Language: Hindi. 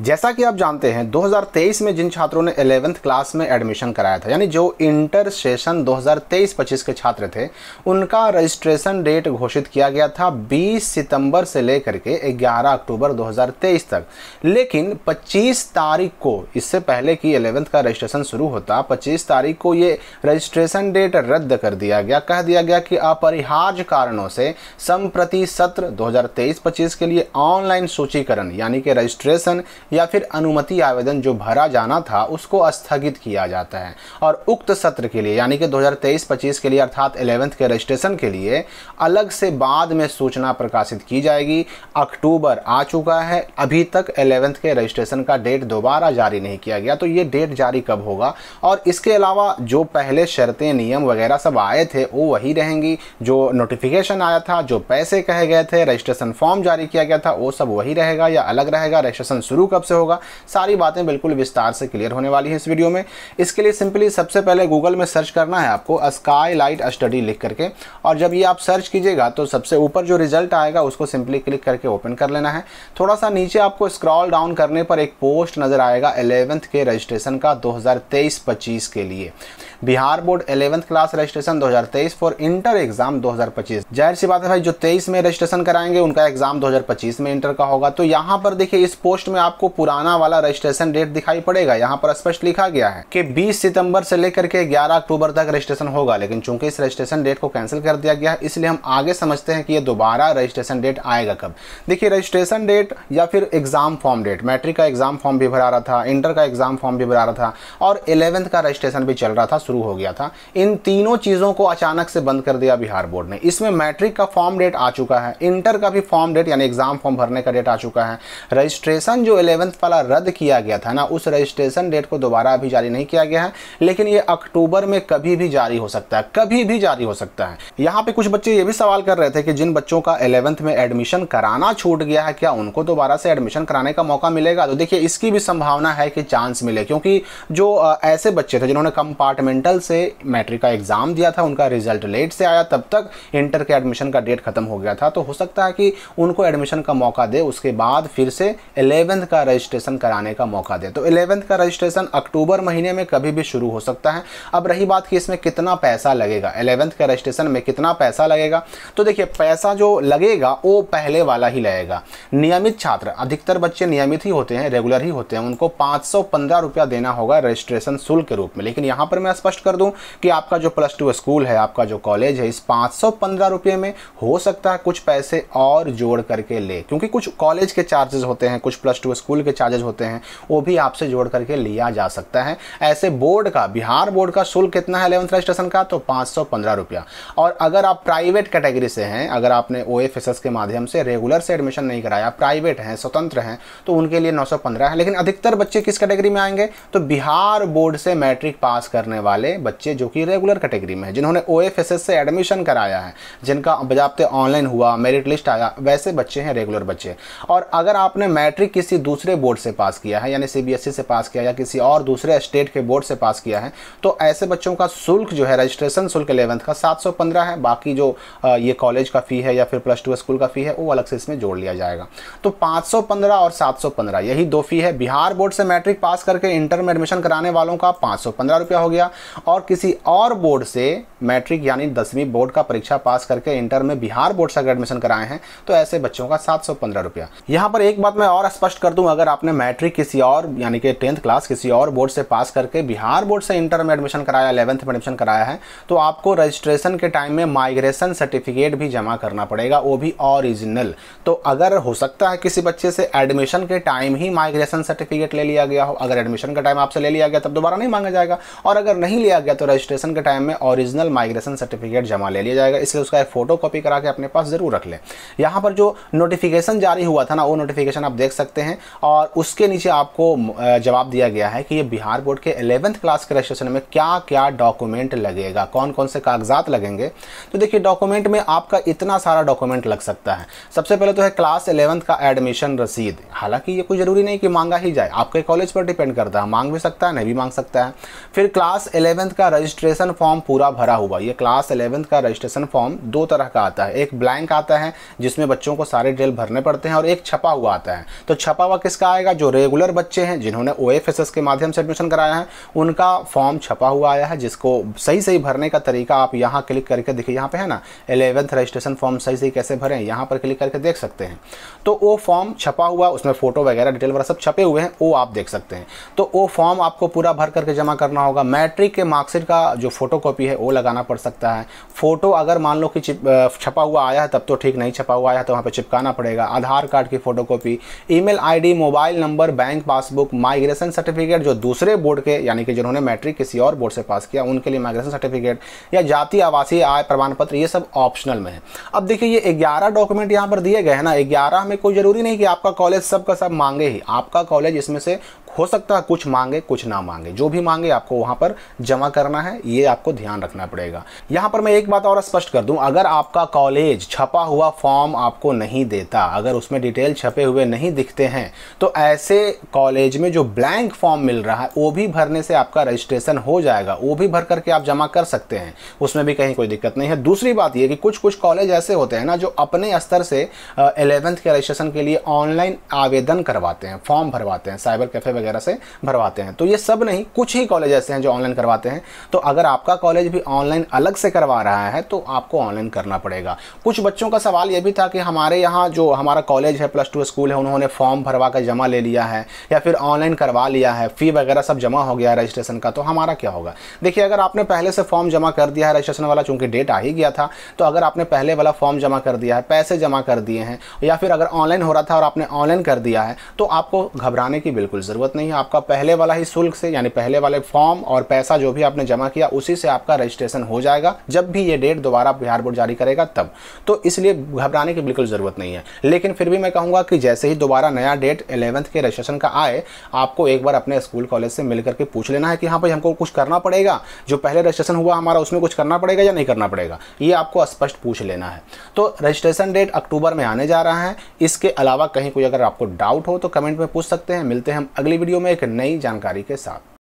जैसा कि आप जानते हैं 2023 में जिन छात्रों ने एलेवेंथ क्लास में एडमिशन कराया था यानी जो इंटर सेशन 2023-25 के छात्र थे उनका रजिस्ट्रेशन डेट घोषित किया गया था 20 सितंबर से लेकर के 11 अक्टूबर 2023 तक लेकिन 25 तारीख को इससे पहले कि एलेवेंथ का रजिस्ट्रेशन शुरू होता 25 तारीख को ये रजिस्ट्रेशन डेट रद्द कर दिया गया कह दिया गया कि अपरिहार्य कारणों से संप्रति सत्र दो हज़ार के लिए ऑनलाइन सूचीकरण यानी कि रजिस्ट्रेशन या फिर अनुमति आवेदन जो भरा जाना था उसको स्थगित किया जाता है और उक्त सत्र के लिए यानी कि 2023-25 के लिए अर्थात एलेवेंथ के रजिस्ट्रेशन के लिए अलग से बाद में सूचना प्रकाशित की जाएगी अक्टूबर आ चुका है अभी तक एलेवेंथ के रजिस्ट्रेशन का डेट दोबारा जारी नहीं किया गया तो ये डेट जारी कब होगा और इसके अलावा जो पहले शर्तें नियम वगैरह सब आए थे वो वही रहेंगी जो नोटिफिकेशन आया था जो पैसे कहे गए थे रजिस्ट्रेशन फॉर्म जारी किया गया था वो सब वही रहेगा या अलग रहेगा रजिस्ट्रेशन शुरू कब कब से होगा सारी बातें बिल्कुल विस्तार से क्लियर होने वाली है इस वीडियो में इसके लिए सिंपली सबसे पहले गूगल में सर्च करना है आपको स्काई लाइट स्टडी लिख करके और जब ये आप सर्च कीजिएगा तो सबसे ऊपर जो रिजल्ट आएगा उसको सिंपली क्लिक करके ओपन कर लेना है थोड़ा सा नीचे आपको स्क्रॉल डाउन करने पर एक पोस्ट नज़र आएगा एलेवंथ के रजिस्ट्रेशन का 2023-25 के लिए Bihar board eleventh class registration 2023 for inter exam 2025 जाहिर सी बात है भाई जो 23 में रजिस्ट्रेशन कराएंगे उनका एग्जाम 2025 में इंटर का होगा तो यहां पर देखिए इस पोस्ट में आपको आपको पुराना वाला रजिस्ट्रेशन डेट दिखाई पड़ेगा यहाँ पर स्पष्ट लिखा गया है कि 20 सितंबर से लेकर के 11 अक्टूबर तक रजिस्ट्रेशन होगा लेकिन चूंकि इस रजिस्ट्रेशन डेट को कैंसिल कर दिया गया है इसलिए हम आगे समझते हैं कि ये दोबारा रजिस्ट्रेशन डेट आएगा कब देखिए रजिस्ट्रेशन डेट या फिर एग्जाम फॉर्म डेट मैट्रिक का एग्जाम फॉर्म भी भरा रहा था इंटर का एग्जाम फॉर्म भी भरा रहा था और इलेवंथ का रजिस्ट्रेशन भी चल रहा था शुरू हो गया था इन तीनों चीज़ों को अचानक से बंद कर दिया बिहार बोर्ड ने इसमें मैट्रिक का फॉर्म डेट आ चुका है इंटर का भी फॉर्म डेट यानी एग्जाम फॉर्म भरने का डेट आ चुका है रजिस्ट्रेशन जो इलेवन इलेवंथ वाला रद्द किया गया था ना उस रजिस्ट्रेशन डेट को दोबारा अभी जारी नहीं किया गया है लेकिन ये अक्टूबर में कभी भी जारी हो सकता है कभी भी जारी हो सकता है यहाँ पे कुछ बच्चे ये भी सवाल कर रहे थे कि जिन बच्चों का एलेवंथ में एडमिशन कराना छूट गया है क्या उनको दोबारा से एडमिशन कराने का मौका मिलेगा तो देखिए इसकी भी संभावना है कि चांस मिले क्योंकि जो ऐसे बच्चे थे जिन्होंने कंपार्टमेंटल से मैट्रिक का एग्जाम दिया था उनका रिजल्ट लेट से आया तब तक इंटर के एडमिशन का डेट खत्म हो गया था तो हो सकता है कि उनको एडमिशन का मौका दे उसके बाद फिर से एलेवेंथ का का रजिस्ट्रेशन कराने का मौका दे तो इलेवेंथ का रजिस्ट्रेशन अक्टूबर महीने में कभी भी शुरू हो सकता है अब रही बात कि इसमें कितना पैसा लगेगा एलेवेंथ का रजिस्ट्रेशन में कितना पैसा लगेगा तो देखिए पैसा जो लगेगा वो पहले वाला ही लगेगा नियमित छात्र अधिकतर बच्चे नियमित ही होते हैं रेगुलर ही होते हैं उनको पाँच रुपया देना होगा रजिस्ट्रेशन शुल्क के रूप में लेकिन यहाँ पर मैं स्पष्ट कर दूँ कि आपका जो प्लस टू स्कूल है आपका जो कॉलेज है इस पाँच में हो सकता है कुछ पैसे और जोड़ करके ले क्योंकि कुछ कॉलेज के चार्जेस होते हैं कुछ प्लस टू स्कूल स्कूल के चार्जेज होते हैं वो भी आपसे जोड़ करके लिया जा सकता है ऐसे बोर्ड का बिहार बोर्ड का शुल्क कितना है एलेवंथ रजिस्ट्रेशन का तो पाँच रुपया और अगर आप प्राइवेट कैटेगरी से हैं अगर आपने ओ के माध्यम से रेगुलर से एडमिशन नहीं कराया प्राइवेट हैं स्वतंत्र हैं तो उनके लिए नौ है लेकिन अधिकतर बच्चे किस कैटेगरी में आएंगे तो बिहार बोर्ड से मैट्रिक पास करने वाले बच्चे जो कि रेगुलर कैटेगरी में है जिन्होंने ओ से एडमिशन कराया है जिनका बजाबते ऑनलाइन हुआ मेरिट लिस्ट आया वैसे बच्चे हैं रेगुलर बच्चे और अगर आपने मैट्रिक किसी दूसरे दूसरे बोर्ड से पास किया है यानी सीबीएसई e से पास किया या किसी और दूसरे स्टेट के बोर्ड से पास किया है तो ऐसे बच्चों का शुल्क जो है रजिस्ट्रेशन शुल्क इलेवंथ का सात है बाकी जो ये कॉलेज का फ़ी है या फिर प्लस टू स्कूल का फ़ी है वो अलग से इसमें जोड़ लिया जाएगा तो पाँच और सात यही दो फ़ी है बिहार बोर्ड से मैट्रिक पास करके इंटर में एडमिशन कराने वालों का पाँच रुपया हो गया और किसी और बोर्ड से मैट्रिक यानी दसवीं बोर्ड का परीक्षा पास करके इंटर में बिहार बोर्ड से अगर एडमिशन कराए हैं तो ऐसे बच्चों का सात सौ पंद्रह रुपया यहाँ पर एक बात मैं और स्पष्ट कर दूँ अगर आपने मैट्रिक किसी और यानी कि टेंथ क्लास किसी और बोर्ड से पास करके बिहार बोर्ड से इंटर में एडमिशन कराया इलेवंथ में एडमिशन कराया है तो आपको रजिस्ट्रेशन के टाइम में माइग्रेशन सर्टिफिकेट भी जमा करना पड़ेगा वो भी ओरिजिनल तो अगर हो सकता है किसी बच्चे से एडमिशन के टाइम ही माइग्रेशन सर्टिफिकेट ले लिया गया हो अगर एडमिशन का टाइम आपसे ले लिया गया तब दोबारा नहीं मांगा जाएगा और अगर नहीं लिया गया तो रजिस्ट्रेशन के टाइम में ओरिजिनल माइग्रेशन सर्टिफिकेट जमा ले लिया जाएगा इसलिए उसका एक फोटो कॉपी करा के अपने पास जरूर रख लें यहाँ पर जो नोटिफिकेशन जारी हुआ था ना वो नोटिफिकेशन आप देख सकते हैं और उसके नीचे आपको जवाब दिया गया है कि ये बिहार बोर्ड के एलेवंथ क्लास के रजिस्ट्रेशन में क्या क्या डॉक्यूमेंट लगेगा कौन कौन से कागजात लगेंगे तो देखिए डॉक्यूमेंट में आपका इतना सारा डॉक्यूमेंट लग सकता है सबसे पहले तो है क्लास एलेवंथ का एडमिशन रसीद हालांकि ये कोई ज़रूरी नहीं कि मांगा ही जाए आपके कॉलेज पर डिपेंड करता है मांग भी सकता है नहीं भी मांग सकता है फिर क्लास एलेवंथ का रजिस्ट्रेशन फॉर्म पूरा भरा हुआ ये क्लास एलेवंथ का रजिस्ट्रेशन फॉर्म दो तरह का आता है एक ब्लैंक आता है जिसमें बच्चों को सारे डिटेल भरने पड़ते हैं और एक छपा हुआ आता है तो छपा हुआ किस किसका आएगा जो रेगुलर बच्चे हैं जिन्होंने ओ के माध्यम से एडमिशन कराया है उनका फॉर्म छपा हुआ आया है जिसको सही सही भरने का तरीका आप यहाँ क्लिक करके देखिए यहाँ पे है ना एलेवेंथ रजिस्ट्रेशन फॉर्म सही सही कैसे भरें यहाँ पर क्लिक करके देख सकते हैं तो वो फॉर्म छपा हुआ उसमें फोटो वगैरह डिटेल वगैरह सब छपे हुए हैं वो आप देख सकते हैं तो वो फॉर्म आपको पूरा भर करके जमा करना होगा मैट्रिक के मार्कशीट का जो फोटो कॉपी है वो लगाना पड़ सकता है फोटो अगर मान लो कि छपा हुआ आया है तब तो ठीक नहीं छपा हुआ आया है तो वहाँ पर चिपकाना पड़ेगा आधार कार्ड की photo copy email ID mobile number bank passbook migration certificate जो दूसरे बोर्ड के यानी कि जिन्होंने मैट्रिक किसी और बोर्ड से पास किया उनके लिए माइग्रेशन सर्टिफिकेट या जाति आवासीय आय प्रमाण पत्र ये सब ऑप्शनल में है अब देखिए ये ग्यारह डॉक्यूमेंट यहाँ पर दिए गए हैं ना ग्यारह में कोई ज़रूरी नहीं कि आपका कॉलेज सब का सब मांगे ही आपका कॉलेज इसमें से हो सकता है कुछ मांगे कुछ ना मांगे जो भी मांगे आपको वहां पर जमा करना है ये आपको ध्यान रखना पड़ेगा यहां पर मैं एक बात और स्पष्ट कर दूं अगर आपका कॉलेज छपा हुआ फॉर्म आपको नहीं देता अगर उसमें डिटेल छपे हुए नहीं दिखते हैं तो ऐसे कॉलेज में जो ब्लैंक फॉर्म मिल रहा है वो भी भरने से आपका रजिस्ट्रेशन हो जाएगा वो भी भर करके आप जमा कर सकते हैं उसमें भी कहीं कोई दिक्कत नहीं है दूसरी बात यह कि कुछ कुछ कॉलेज ऐसे होते हैं ना जो अपने स्तर से इलेवेंथ के रजिस्ट्रेशन के लिए ऑनलाइन आवेदन करवाते हैं फॉर्म भरवाते हैं साइबर कैफे वगैरह से भरवाते हैं तो ये सब नहीं कुछ ही कॉलेज ऐसे हैं जो ऑनलाइन करवाते हैं तो अगर आपका कॉलेज भी ऑनलाइन अलग से करवा रहा है तो आपको ऑनलाइन करना पड़ेगा कुछ बच्चों का सवाल ये भी था कि हमारे यहाँ जो हमारा कॉलेज है प्लस टू स्कूल है उन्होंने फॉर्म भरवा कर जमा ले लिया है या फिर ऑनलाइन करवा लिया है फ़ी वगैरह सब जमा हो गया है रजिस्ट्रेशन का तो हमारा क्या होगा देखिए अगर आपने पहले से फॉर्म जमा कर दिया है रजिस्ट्रेशन वाला चूंकि डेट आ ही गया था तो अगर आपने पहले वाला फॉर्म जमा कर दिया है पैसे जमा कर दिए हैं या फिर अगर ऑनलाइन हो रहा था और आपने ऑनलाइन कर दिया है तो आपको घबराने की बिल्कुल ज़रूरत ज़रूरत नहीं है आपका पहले वाला ही शुल्क से यानी पहले वाले फॉर्म और पैसा जो भी आपने जमा किया उसी से आपका रजिस्ट्रेशन हो जाएगा जब भी ये डेट दोबारा बिहार बोर्ड जारी करेगा तब तो इसलिए घबराने की बिल्कुल ज़रूरत नहीं है लेकिन फिर भी मैं कहूंगा कि जैसे ही दोबारा नया डेट इलेवंथ के रजिस्ट्रेशन का आए आपको एक बार अपने स्कूल कॉलेज से मिल करके पूछ लेना है कि हाँ भाई हमको कुछ करना पड़ेगा जो पहले रजिस्ट्रेशन हुआ हमारा उसमें कुछ करना पड़ेगा या नहीं करना पड़ेगा ये आपको स्पष्ट पूछ लेना है तो रजिस्ट्रेशन डेट अक्टूबर में आने जा रहा है इसके अलावा कहीं कोई अगर आपको डाउट हो तो कमेंट में पूछ सकते हैं मिलते हैं हम अगली वीडियो में एक नई जानकारी के साथ